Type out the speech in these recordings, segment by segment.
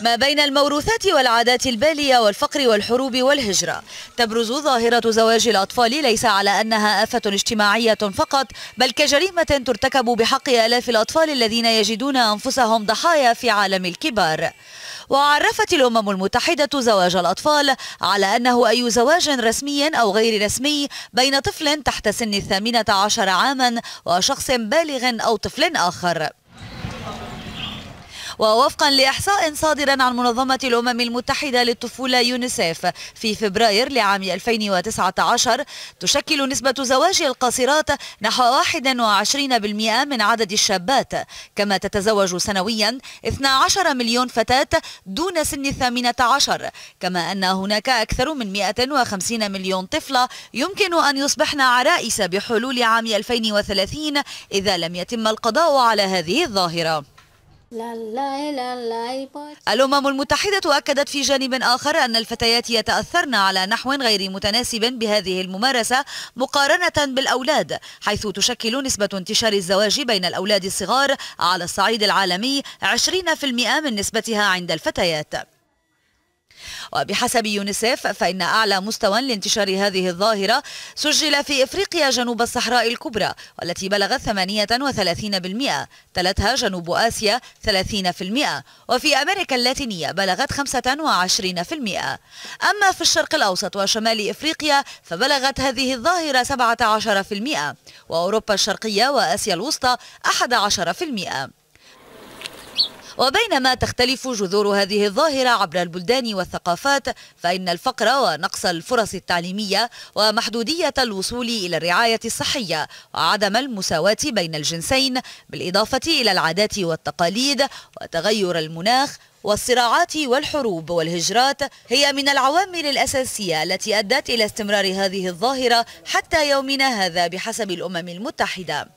ما بين الموروثات والعادات البالية والفقر والحروب والهجرة تبرز ظاهرة زواج الأطفال ليس على أنها آفة اجتماعية فقط بل كجريمة ترتكب بحق آلاف الأطفال الذين يجدون أنفسهم ضحايا في عالم الكبار وعرفت الأمم المتحدة زواج الأطفال على أنه أي زواج رسمي أو غير رسمي بين طفل تحت سن الثامنة عشر عاما وشخص بالغ أو طفل آخر ووفقا لإحصاء صادر عن منظمة الأمم المتحدة للطفولة يونيسيف في فبراير لعام 2019 تشكل نسبة زواج القاصرات نحو 21% من عدد الشابات كما تتزوج سنويا 12 مليون فتاة دون سن الثامنة عشر كما أن هناك أكثر من 150 مليون طفلة يمكن أن يصبحن عرائس بحلول عام 2030 إذا لم يتم القضاء على هذه الظاهرة الأمم المتحدة أكدت في جانب آخر أن الفتيات يتأثرن على نحو غير متناسب بهذه الممارسة مقارنة بالأولاد حيث تشكل نسبة انتشار الزواج بين الأولاد الصغار على الصعيد العالمي 20% من نسبتها عند الفتيات وبحسب يونيسف فإن أعلى مستوى لانتشار هذه الظاهرة سجل في إفريقيا جنوب الصحراء الكبرى والتي بلغت 38% تلتها جنوب آسيا 30% وفي أمريكا اللاتينية بلغت 25% أما في الشرق الأوسط وشمال إفريقيا فبلغت هذه الظاهرة 17% وأوروبا الشرقية وآسيا الوسطى 11% وبينما تختلف جذور هذه الظاهرة عبر البلدان والثقافات فإن الفقر ونقص الفرص التعليمية ومحدودية الوصول إلى الرعاية الصحية وعدم المساواة بين الجنسين بالإضافة إلى العادات والتقاليد وتغير المناخ والصراعات والحروب والهجرات هي من العوامل الأساسية التي أدت إلى استمرار هذه الظاهرة حتى يومنا هذا بحسب الأمم المتحدة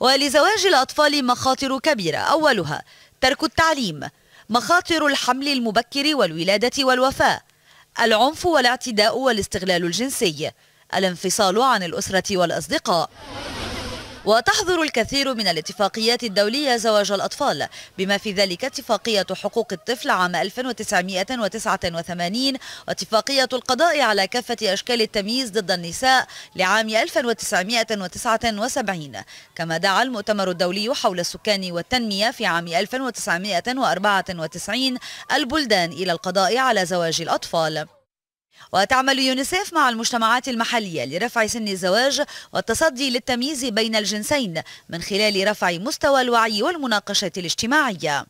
ولزواج الأطفال مخاطر كبيرة أولها ترك التعليم مخاطر الحمل المبكر والولادة والوفاة العنف والاعتداء والاستغلال الجنسي الانفصال عن الأسرة والأصدقاء وتحظر الكثير من الاتفاقيات الدولية زواج الأطفال بما في ذلك اتفاقية حقوق الطفل عام 1989 واتفاقية القضاء على كافة أشكال التمييز ضد النساء لعام 1979 كما دعا المؤتمر الدولي حول السكان والتنمية في عام 1994 البلدان إلى القضاء على زواج الأطفال وتعمل يونيسيف مع المجتمعات المحلية لرفع سن الزواج والتصدي للتمييز بين الجنسين من خلال رفع مستوى الوعي والمناقشة الاجتماعية